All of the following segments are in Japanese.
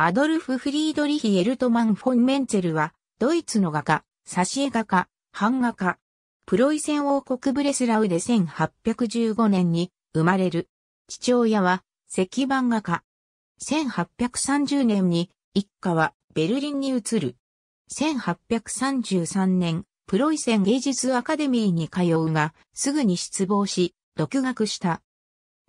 アドルフ・フリードリヒ・エルトマン・フォン・メンツェルは、ドイツの画家、挿絵画家、版画家、プロイセン王国ブレスラウで1815年に生まれる。父親は石版画家。1830年に一家はベルリンに移る。1833年、プロイセン芸術アカデミーに通うが、すぐに失望し、独学した。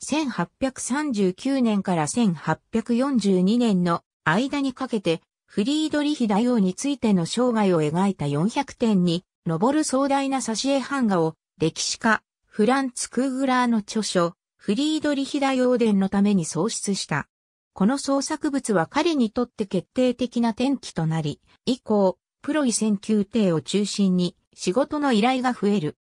1839年から1842年の間にかけて、フリードリヒ大王についての生涯を描いた400点に、上る壮大な挿絵版画を、歴史家、フランツ・クーグラーの著書、フリードリヒ大王伝のために創出した。この創作物は彼にとって決定的な転機となり、以降、プロイン宮廷を中心に仕事の依頼が増える。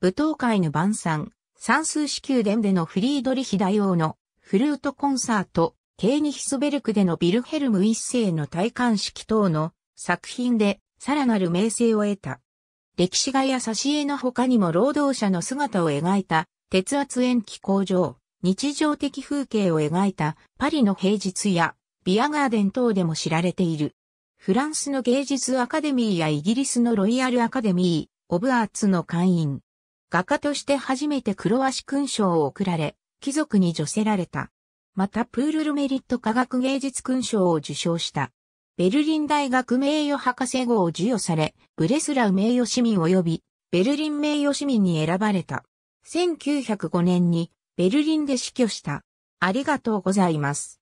舞踏会の晩餐、算数支宮殿でのフリードリヒ大王のフルートコンサート、ケーニヒスベルクでのビルヘルム一世の戴冠式等の作品でさらなる名声を得た。歴史画や挿絵の他にも労働者の姿を描いた鉄圧延期工場、日常的風景を描いたパリの平日やビアガーデン等でも知られている。フランスの芸術アカデミーやイギリスのロイヤルアカデミー、オブアーツの会員。画家として初めてクロワシ勲章を贈られ、貴族に助せられた。またプールルメリット科学芸術勲章を受賞した。ベルリン大学名誉博士号を授与され、ブレスラウ名誉市民及びベルリン名誉市民に選ばれた。1905年にベルリンで死去した。ありがとうございます。